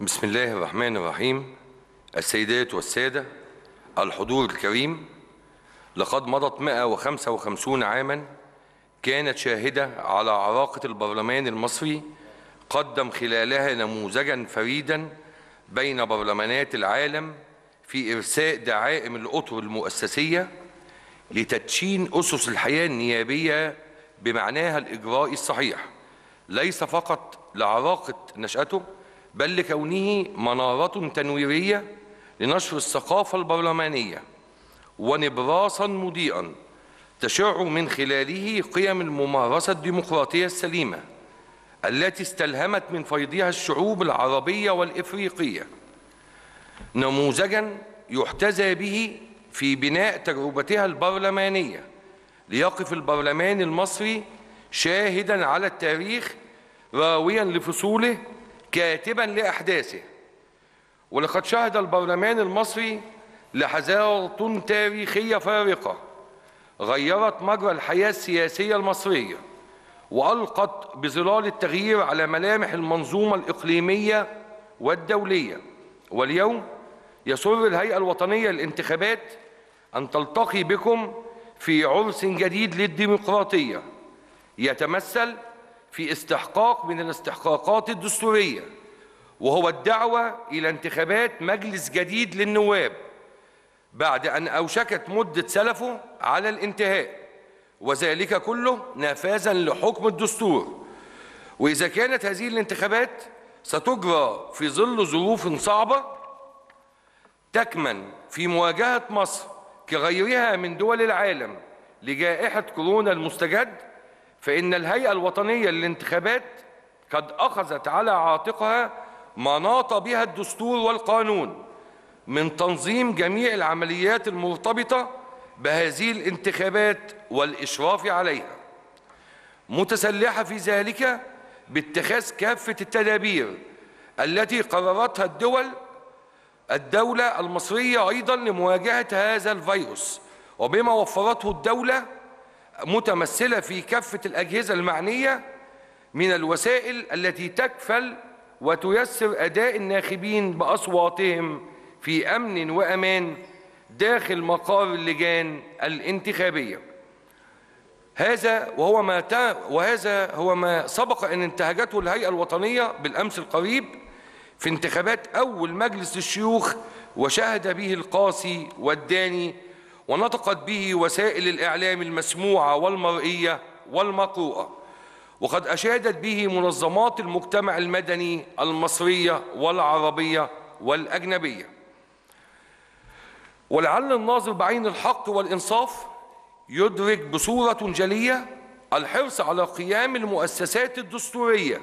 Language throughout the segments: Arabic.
بسم الله الرحمن الرحيم السيدات والسادة الحضور الكريم لقد مضت 155 عاما كانت شاهدة على عراقة البرلمان المصري قدم خلالها نموذجا فريدا بين برلمانات العالم في إرساء دعائم الأطر المؤسسية لتدشين أسس الحياة النيابية بمعناها الإجرائي الصحيح ليس فقط لعراقة نشأته بل لكونه منارة تنويرية لنشر الثقافة البرلمانية ونبراسا مضيئا تشع من خلاله قيم الممارسة الديمقراطية السليمة التي استلهمت من فيضها الشعوب العربية والإفريقية نموذجا يحتذى به في بناء تجربتها البرلمانية ليقف البرلمان المصري شاهدا على التاريخ راويا لفصوله كاتبا لأحداثه ولقد شهد البرلمان المصري لحظات تاريخية فارقة غيرت مجرى الحياة السياسية المصرية وألقت بظلال التغيير على ملامح المنظومة الإقليمية والدولية واليوم يسر الهيئة الوطنية للانتخابات أن تلتقي بكم في عرس جديد للديمقراطية يتمثل في استحقاق من الاستحقاقات الدستورية وهو الدعوة إلى انتخابات مجلس جديد للنواب بعد أن أوشكت مدة سلفه على الانتهاء وذلك كله نفاذا لحكم الدستور وإذا كانت هذه الانتخابات ستجرى في ظل ظروف صعبة تكمن في مواجهة مصر كغيرها من دول العالم لجائحة كورونا المستجد فإن الهيئة الوطنية للانتخابات قد أخذت على عاتقها ما ناط بها الدستور والقانون من تنظيم جميع العمليات المرتبطة بهذه الانتخابات والإشراف عليها متسلحة في ذلك باتخاذ كافة التدابير التي قررتها الدول الدولة المصرية أيضا لمواجهة هذا الفيروس وبما وفرته الدولة متمثلة في كافة الأجهزة المعنية من الوسائل التي تكفل وتيسر أداء الناخبين بأصواتهم في أمن وأمان داخل مقار اللجان الانتخابية هذا وهو ما وهذا هو ما سبق أن انتهجته الهيئة الوطنية بالأمس القريب في انتخابات أول مجلس الشيوخ وشهد به القاسي والداني ونطقت به وسائل الإعلام المسموعة والمرئية والمقروءة وقد أشادت به منظمات المجتمع المدني المصرية والعربية والأجنبية ولعل الناظر بعين الحق والإنصاف يدرك بصورة جلية الحرص على قيام المؤسسات الدستورية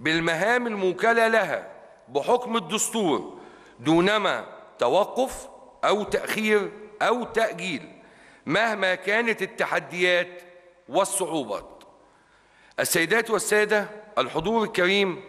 بالمهام الموكلة لها بحكم الدستور دونما توقف أو تأخير أو تأجيل مهما كانت التحديات والصعوبات السيدات والسادة الحضور الكريم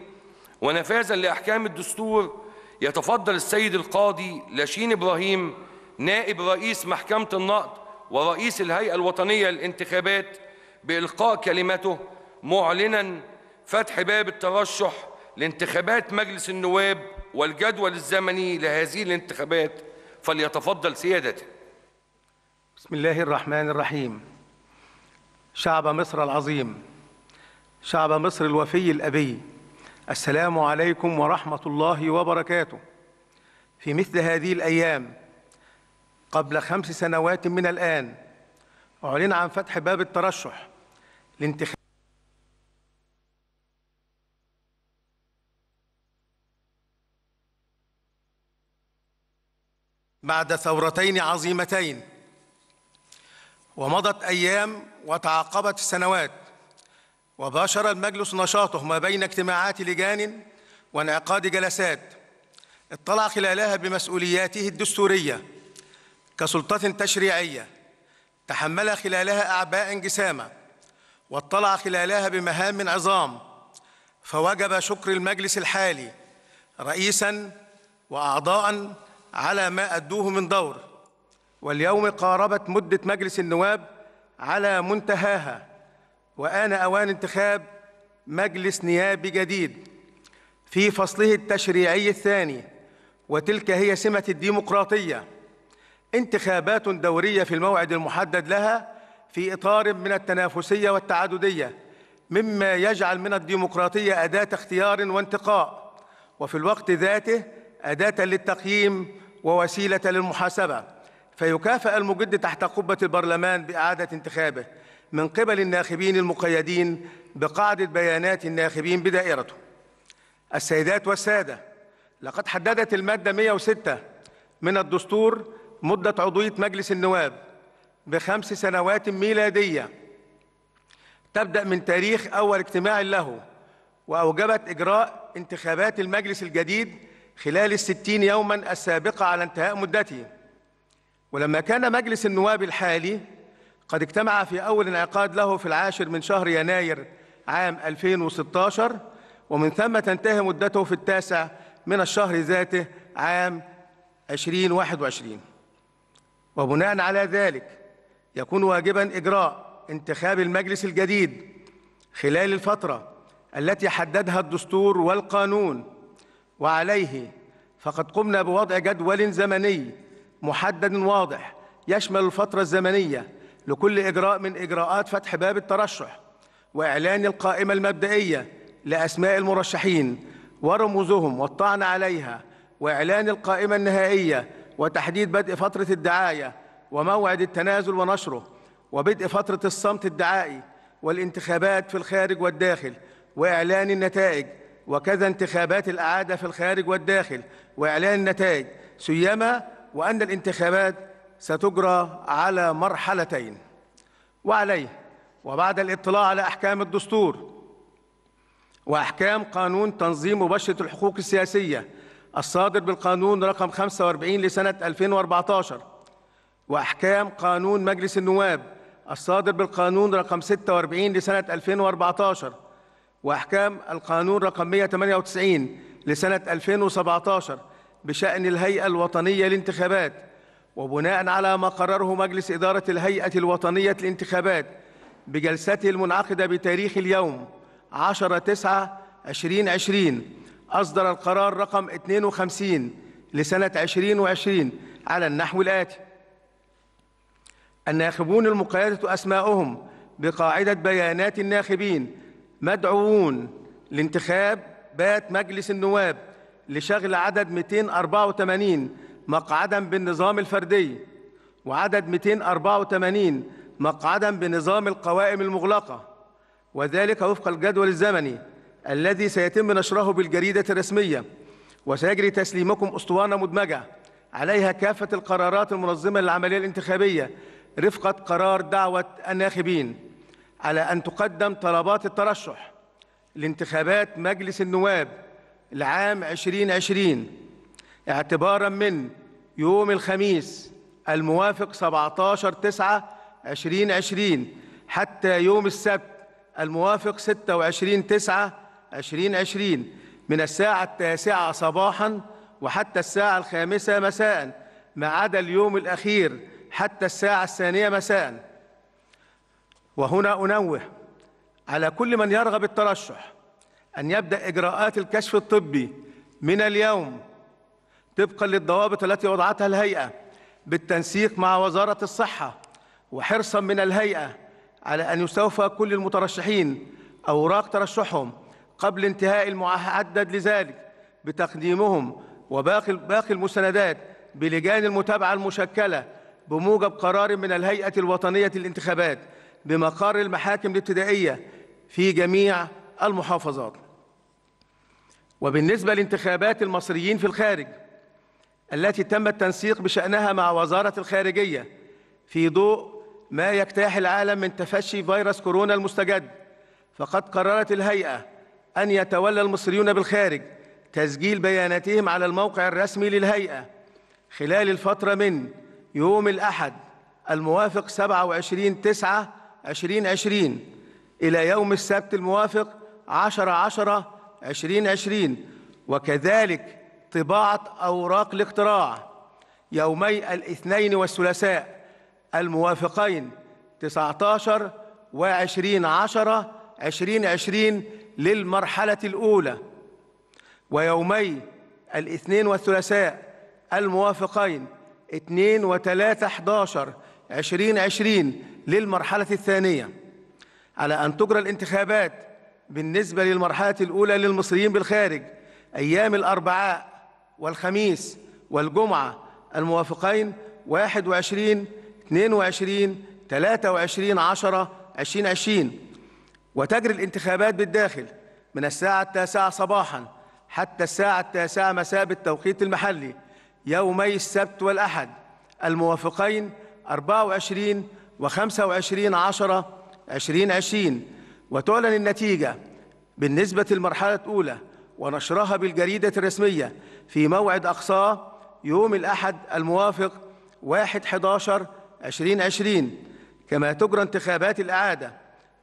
ونفاذا لأحكام الدستور يتفضل السيد القاضي لاشين إبراهيم نائب رئيس محكمة النقد ورئيس الهيئة الوطنية للانتخابات بإلقاء كلمته معلنا فتح باب الترشح لانتخابات مجلس النواب والجدول الزمني لهذه الانتخابات فليتفضل سيادته بسم الله الرحمن الرحيم شعب مصر العظيم شعب مصر الوفي الأبي السلام عليكم ورحمة الله وبركاته في مثل هذه الأيام قبل خمس سنوات من الآن أعلن عن فتح باب الترشح لانتخاب بعد ثورتين عظيمتين ومضت أيام وتعاقبت السنوات وباشر المجلس نشاطه ما بين اجتماعات لجان وانعقاد جلسات اطلع خلالها بمسؤولياته الدستورية كسلطة تشريعية تحمل خلالها أعباء جسامة واطلع خلالها بمهام عظام فوجب شكر المجلس الحالي رئيسا وأعضاء على ما أدوه من دور واليوم قاربت مدة مجلس النواب على منتهاها وآن أوان انتخاب مجلس نيابي جديد في فصله التشريعي الثاني وتلك هي سمة الديمقراطية انتخابات دورية في الموعد المحدد لها في إطار من التنافسية والتعددية مما يجعل من الديمقراطية أداة اختيار وانتقاء وفي الوقت ذاته أداة للتقييم ووسيلة للمحاسبة فيكافأ المجد تحت قبة البرلمان بإعادة انتخابه من قبل الناخبين المقيدين بقاعدة بيانات الناخبين بدائرته السيدات والسادة لقد حددت المادة 106 من الدستور مدة عضوية مجلس النواب بخمس سنوات ميلادية تبدأ من تاريخ أول اجتماع له وأوجبت إجراء انتخابات المجلس الجديد خلال الستين يوما السابقة على انتهاء مدته ولما كان مجلس النواب الحالي قد اجتمع في أول انعقاد له في العاشر من شهر يناير عام 2016 ومن ثم تنتهي مدته في التاسع من الشهر ذاته عام 2021 وبناء على ذلك يكون واجبا إجراء انتخاب المجلس الجديد خلال الفترة التي حددها الدستور والقانون وعليه فقد قمنا بوضع جدول زمني محدد واضح يشمل الفترة الزمنية لكل إجراء من إجراءات فتح باب الترشح وإعلان القائمة المبدئية لأسماء المرشحين ورموزهم والطعن عليها وإعلان القائمة النهائية وتحديد بدء فترة الدعاية وموعد التنازل ونشره وبدء فترة الصمت الدعائي والانتخابات في الخارج والداخل وإعلان النتائج وكذا انتخابات الإعادة في الخارج والداخل وإعلان النتائج سيما وأن الانتخابات ستجرى على مرحلتين وعليه وبعد الاطلاع على أحكام الدستور وأحكام قانون تنظيم مباشرة الحقوق السياسية الصادر بالقانون رقم 45 لسنة 2014 وأحكام قانون مجلس النواب الصادر بالقانون رقم 46 لسنة 2014 وأحكام القانون رقم 198 لسنة 2017 بشأن الهيئة الوطنية للانتخابات وبناء على ما قرره مجلس إدارة الهيئة الوطنية للانتخابات بجلسته المنعقدة بتاريخ اليوم 10 9 2020 أصدر القرار رقم 52 لسنة 2020 على النحو الآتي الناخبون المقيدة أسماؤهم بقاعدة بيانات الناخبين مدعوون لانتخاب بات مجلس النواب لشغل عدد 284 مقعدا بالنظام الفردي وعدد 284 مقعدا بنظام القوائم المغلقة وذلك وفق الجدول الزمني الذي سيتم نشره بالجريدة الرسمية وسيجري تسليمكم أسطوانة مدمجة عليها كافة القرارات المنظمة للعملية الانتخابية رفقة قرار دعوة الناخبين على أن تقدم طلبات الترشح لانتخابات مجلس النواب لعام 2020 اعتبارا من يوم الخميس الموافق 17 9 2020 حتى يوم السبت الموافق 26 9 2020 من الساعة التاسعة صباحا وحتى الساعة الخامسة مساء ما عدا اليوم الأخير حتى الساعة الثانية مساء وهنا أنوه على كل من يرغب الترشح أن يبدأ إجراءات الكشف الطبي من اليوم طبقا للضوابط التي وضعتها الهيئة بالتنسيق مع وزارة الصحة وحرصا من الهيئة على أن يستوفى كل المترشحين أوراق ترشحهم قبل انتهاء المعدد لذلك بتقديمهم وباقي باقي المستندات بلجان المتابعة المشكلة بموجب قرار من الهيئة الوطنية للانتخابات بمقر المحاكم الابتدائية في جميع المحافظات وبالنسبة لانتخابات المصريين في الخارج التي تم التنسيق بشأنها مع وزارة الخارجية في ضوء ما يجتاح العالم من تفشي فيروس كورونا المستجد فقد قررت الهيئة أن يتولى المصريون بالخارج تسجيل بياناتهم على الموقع الرسمي للهيئة خلال الفترة من يوم الأحد الموافق 27 9 2020 إلى يوم السبت الموافق 10 10 2020 وكذلك طباعة أوراق الاقتراع يومي الاثنين والثلاثاء الموافقين 19 و20 10 2020 للمرحلة الأولى ويومي الاثنين والثلاثاء الموافقين 2 و3 11 2020 للمرحلة الثانية على أن تجرى الانتخابات بالنسبة للمرحلة الأولى للمصريين بالخارج أيام الأربعاء والخميس والجمعة الموافقين 21 22 23 10 2020 وتجري الانتخابات بالداخل من الساعة التاسعة صباحا حتى الساعة التاسعة مساء بالتوقيت المحلي يومي السبت والأحد الموافقين 24 و 25 10 2020 وتعلن النتيجة بالنسبة للمرحلة الأولى ونشرها بالجريدة الرسمية في موعد أقصاه يوم الأحد الموافق 1/11/2020 كما تجرى انتخابات الإعادة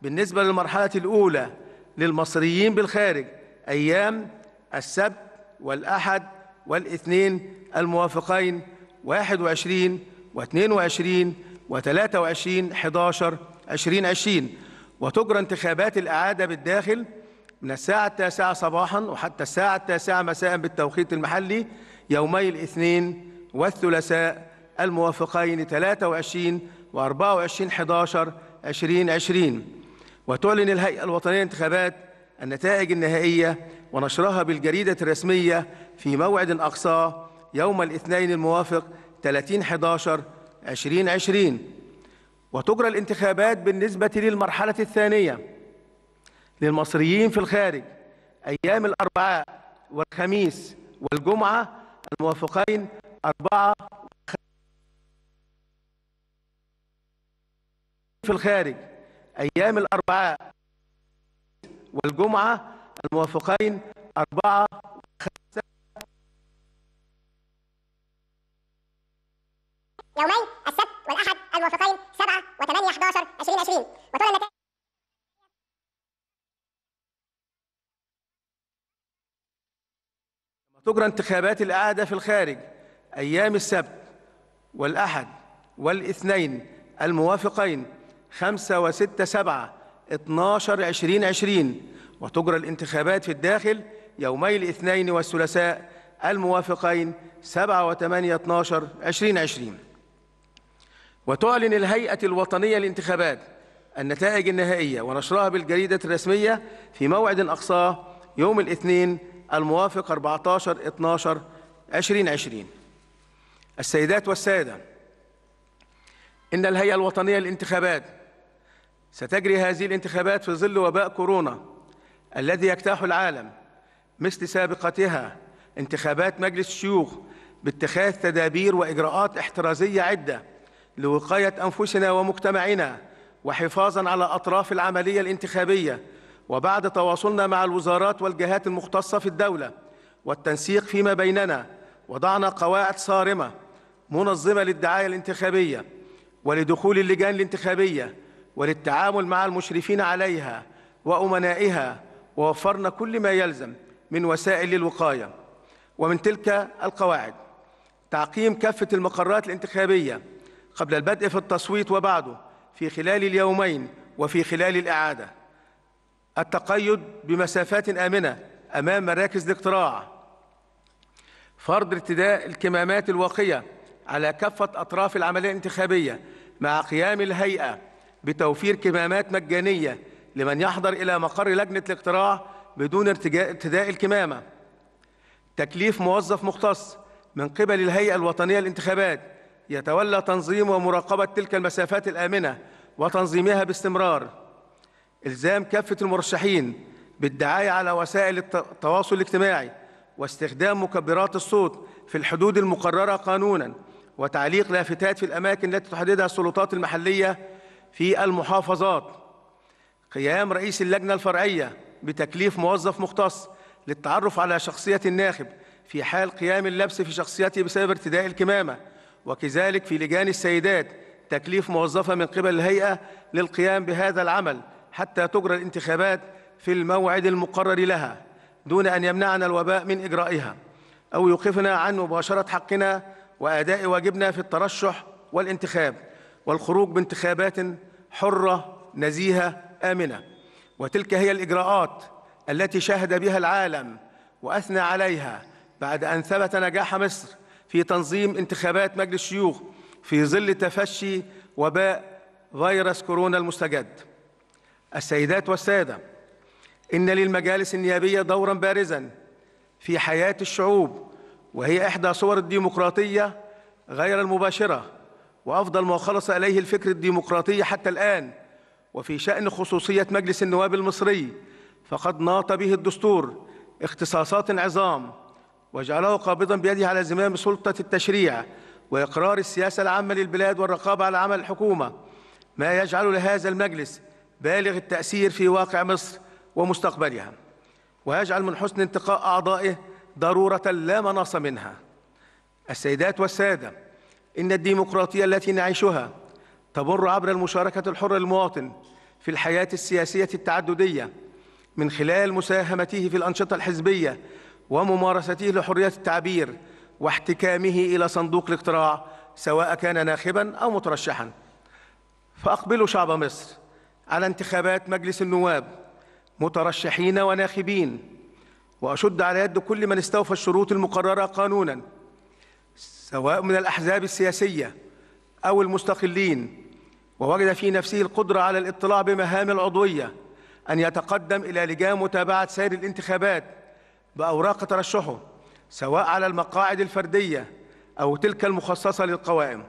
بالنسبة للمرحلة الأولى للمصريين بالخارج أيام السبت والأحد والاثنين الموافقين 21 و22 و23 11 2020 وتجرى انتخابات الإعادة بالداخل من الساعة التاسعة صباحا وحتى الساعة التاسعة مساء بالتوقيت المحلي يومي الاثنين والثلاثاء الموافقين 23 و 24 11 2020 وتعلن الهيئة الوطنية للانتخابات النتائج النهائية ونشرها بالجريدة الرسمية في موعد أقصاه يوم الاثنين الموافق 30 11 2020 وتجرى الانتخابات بالنسبة للمرحلة الثانية للمصريين في الخارج أيام الأربعاء والخميس والجمعة الموافقين أربعة في الخارج أيام الأربعاء والجمعة الموافقين أربعة وخمسة يومين السبت والأحد الموافقين و8 11 2020 وطول النتائج تجرى انتخابات القاعدة في الخارج أيام السبت والأحد والاثنين الموافقين 5 و6 7 12 عشرين وتجرى الانتخابات في الداخل يومي الاثنين والثلاثاء الموافقين 7 و8 12 2020 وتعلن الهيئة الوطنية للانتخابات النتائج النهائية ونشرها بالجريدة الرسمية في موعد أقصاه يوم الاثنين الموافق 14 12 2020 السيدات والسادة إن الهيئة الوطنية للانتخابات ستجري هذه الانتخابات في ظل وباء كورونا الذي يجتاح العالم مثل سابقتها انتخابات مجلس الشيوخ باتخاذ تدابير وإجراءات احترازية عدة لوقاية أنفسنا ومجتمعنا وحفاظاً على أطراف العملية الانتخابية وبعد تواصلنا مع الوزارات والجهات المختصة في الدولة والتنسيق فيما بيننا وضعنا قواعد صارمة منظمة للدعاية الانتخابية ولدخول اللجان الانتخابية وللتعامل مع المشرفين عليها وأمنائها ووفرنا كل ما يلزم من وسائل للوقاية ومن تلك القواعد تعقيم كافة المقرات الانتخابية قبل البدء في التصويت وبعده في خلال اليومين وفي خلال الإعادة التقيد بمسافات آمنة أمام مراكز الاقتراع فرض ارتداء الكمامات الواقية على كافة أطراف العملية الانتخابية مع قيام الهيئة بتوفير كمامات مجانية لمن يحضر إلى مقر لجنة الاقتراع بدون ارتداء الكمامة تكليف موظف مختص من قبل الهيئة الوطنية للانتخابات يتولى تنظيم ومراقبة تلك المسافات الآمنة وتنظيمها باستمرار إلزام كافة المرشحين بالدعاية على وسائل التواصل الاجتماعي واستخدام مكبرات الصوت في الحدود المقررة قانونا وتعليق لافتات في الأماكن التي تحددها السلطات المحلية في المحافظات قيام رئيس اللجنة الفرعية بتكليف موظف مختص للتعرف على شخصية الناخب في حال قيام اللبس في شخصيته بسبب ارتداء الكمامة وكذلك في لجان السيدات تكليف موظفة من قبل الهيئة للقيام بهذا العمل حتى تجرى الانتخابات في الموعد المقرر لها دون أن يمنعنا الوباء من إجرائها أو يوقفنا عن مباشرة حقنا وأداء واجبنا في الترشح والانتخاب والخروج بانتخابات حرة نزيهة آمنة وتلك هي الإجراءات التي شهد بها العالم وأثنى عليها بعد أن ثبت نجاح مصر في تنظيم انتخابات مجلس الشيوخ في ظل تفشي وباء فيروس كورونا المستجد السيدات والسادة إن للمجالس النيابية دورا بارزا في حياة الشعوب وهي إحدى صور الديمقراطية غير المباشرة وأفضل ما خلص إليه الفكر الديمقراطي حتى الآن وفي شأن خصوصية مجلس النواب المصري فقد ناط به الدستور اختصاصات عظام وجعله قابضا بيده على زمام سلطة التشريع وإقرار السياسة العامة للبلاد والرقابة على عمل الحكومة ما يجعل لهذا المجلس بالغ التأثير في واقع مصر ومستقبلها ويجعل من حسن انتقاء أعضائه ضرورة لا مناص منها السيدات والسادة إن الديمقراطية التي نعيشها تمر عبر المشاركة الحرة للمواطن في الحياة السياسية التعددية من خلال مساهمته في الأنشطة الحزبية وممارسته لحرية التعبير واحتكامه إلى صندوق الاقتراع سواء كان ناخبا أو مترشحا فأقبلوا شعب مصر على انتخابات مجلس النواب مترشحين وناخبين وأشد على يد كل من استوفى الشروط المقررة قانونا سواء من الأحزاب السياسية أو المستقلين ووجد في نفسه القدرة على الاطلاع بمهام العضوية أن يتقدم إلى لجان متابعة سير الانتخابات بأوراق ترشحه سواء على المقاعد الفردية أو تلك المخصصة للقوائم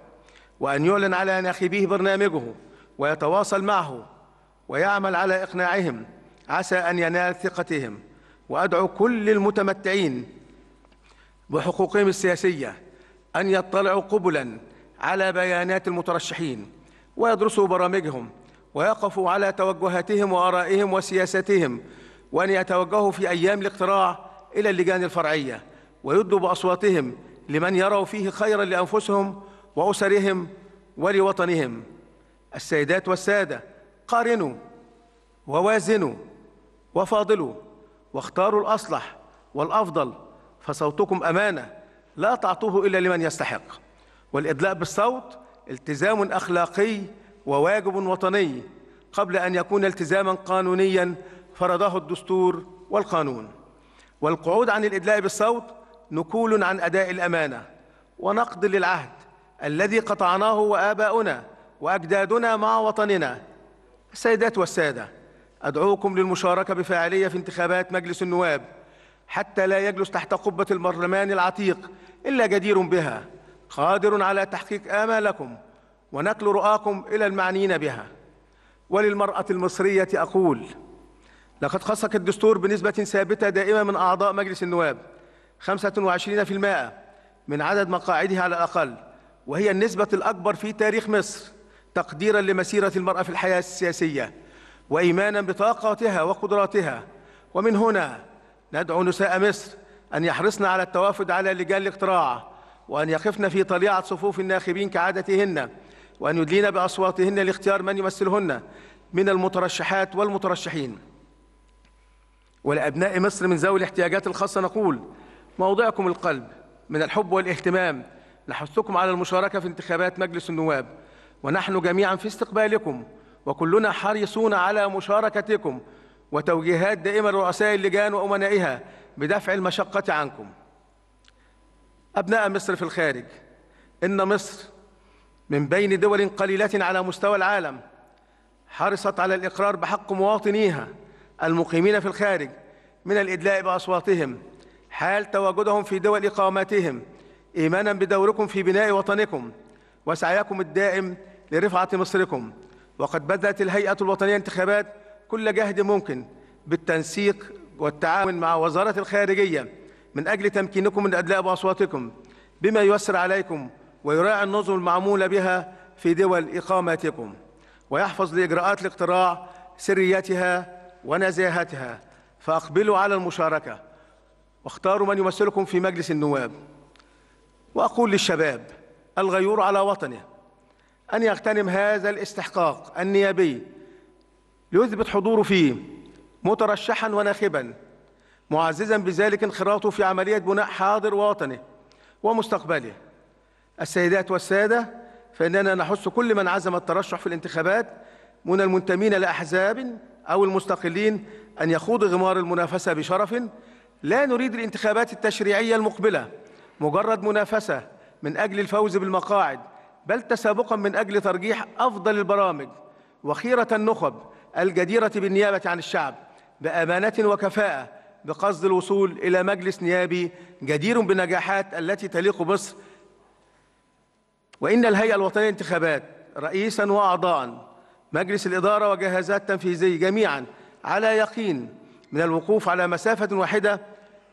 وأن يعلن على ناخبيه برنامجه ويتواصل معه ويعمل على إقناعهم عسى أن ينال ثقتهم وأدعو كل المتمتعين بحقوقهم السياسية أن يطلعوا قبلا على بيانات المترشحين ويدرسوا برامجهم ويقفوا على توجهاتهم وآرائهم وسياساتهم وأن يتوجهوا في أيام الاقتراع إلى اللجان الفرعية ويدوا بأصواتهم لمن يروا فيه خيرا لأنفسهم وأسرهم ولوطنهم السيدات والسادة قارنوا ووازنوا وفاضلوا واختاروا الأصلح والأفضل فصوتكم أمانة لا تعطوه إلا لمن يستحق والإدلاء بالصوت التزام أخلاقي وواجب وطني قبل أن يكون التزاما قانونيا فرضه الدستور والقانون والقعود عن الإدلاء بالصوت نكول عن أداء الأمانة ونقض للعهد الذي قطعناه وآباؤنا وأجدادنا مع وطننا السيدات والسادة أدعوكم للمشاركة بفاعلية في انتخابات مجلس النواب حتى لا يجلس تحت قبة البرلمان العتيق إلا جدير بها قادر على تحقيق آمالكم ونقل رؤاكم إلى المعنيين بها وللمرأة المصرية أقول لقد خصك الدستور بنسبة ثابتة دائمة من أعضاء مجلس النواب 25% من عدد مقاعده على الأقل وهي النسبة الأكبر في تاريخ مصر تقديرا لمسيرة المرأة في الحياة السياسية وإيمانا بطاقاتها وقدراتها ومن هنا ندعو نساء مصر أن يحرصن على التوافد على لجان الاقتراع وأن يقفن في طليعة صفوف الناخبين كعادتهن وأن يدلين بأصواتهن لاختيار من يمثلهن من المترشحات والمترشحين ولأبناء مصر من ذوي الاحتياجات الخاصة نقول موضعكم القلب من الحب والاهتمام نحثكم على المشاركة في انتخابات مجلس النواب ونحن جميعا في استقبالكم وكلنا حريصون على مشاركتكم وتوجيهات دائمة رؤساء اللجان وأمنائها بدفع المشقة عنكم أبناء مصر في الخارج إن مصر من بين دول قليلة على مستوى العالم حرصت على الإقرار بحق مواطنيها المقيمين في الخارج من الإدلاء بأصواتهم حال تواجدهم في دول إقامتهم إيمانا بدوركم في بناء وطنكم وسعيكم الدائم لرفعة مصركم وقد بذلت الهيئة الوطنية انتخابات كل جهد ممكن بالتنسيق والتعاون مع وزارة الخارجية من أجل تمكينكم من الأدلاء بأصواتكم بما ييسر عليكم ويراعي النظم المعمولة بها في دول إقامتكم ويحفظ لإجراءات الاقتراع سريتها ونزاهتها فأقبلوا على المشاركة واختاروا من يمثلكم في مجلس النواب وأقول للشباب الغيور على وطنه أن يغتنم هذا الاستحقاق النيابي ليثبت حضوره فيه مترشحا وناخبا معززا بذلك انخراطه في عملية بناء حاضر وطنه ومستقبله السيدات والسادة فإننا نحث كل من عزم الترشح في الانتخابات من المنتمين لأحزاب أو المستقلين أن يخوض غمار المنافسة بشرف لا نريد الانتخابات التشريعية المقبلة مجرد منافسة من أجل الفوز بالمقاعد بل تسابقا من أجل ترجيح أفضل البرامج وخيرة النخب الجديرة بالنيابة عن الشعب بأمانة وكفاءة بقصد الوصول إلى مجلس نيابي جدير بالنجاحات التي تليق بمصر وإن الهيئة الوطنية للانتخابات رئيسا وأعضاء مجلس الإدارة وجهازات تنفيذية جميعا على يقين من الوقوف على مسافة واحدة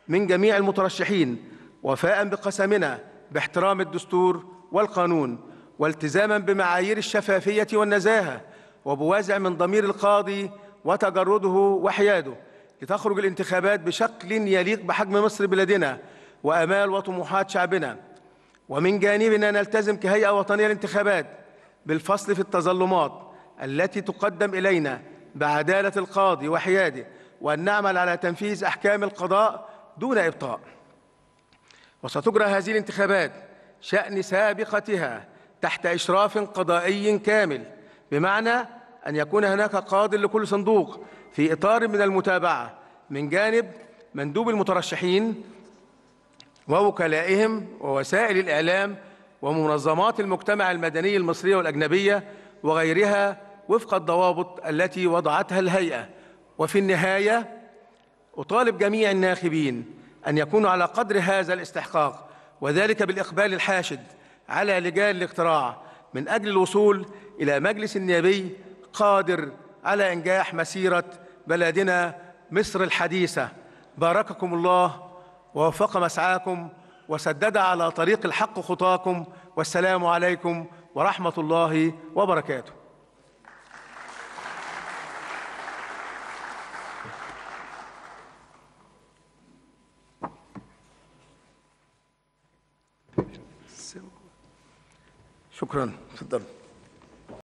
من جميع المترشحين وفاء بقسمنا باحترام الدستور والقانون والتزاما بمعايير الشفافية والنزاهة وبوازع من ضمير القاضي وتجرده وحياده لتخرج الانتخابات بشكل يليق بحجم مصر بلادنا وأمال وطموحات شعبنا ومن جانبنا نلتزم كهيئة وطنية للانتخابات بالفصل في التظلمات التي تقدم إلينا بعدالة القاضي وحياده وأن نعمل على تنفيذ أحكام القضاء دون إبطاء وستجرى هذه الانتخابات شأن سابقتها تحت إشراف قضائي كامل بمعنى أن يكون هناك قاض لكل صندوق في إطار من المتابعة من جانب مندوب المترشحين ووكلائهم ووسائل الإعلام ومنظمات المجتمع المدني المصرية والأجنبية وغيرها وفق الضوابط التي وضعتها الهيئة وفي النهاية أطالب جميع الناخبين أن يكونوا على قدر هذا الاستحقاق وذلك بالإقبال الحاشد على لجان الاقتراع من أجل الوصول إلى مجلس نيابي قادر على إنجاح مسيرة بلدنا مصر الحديثة بارككم الله ووفق مسعاكم وسدد على طريق الحق خطاكم والسلام عليكم ورحمة الله وبركاته شكرا تفضل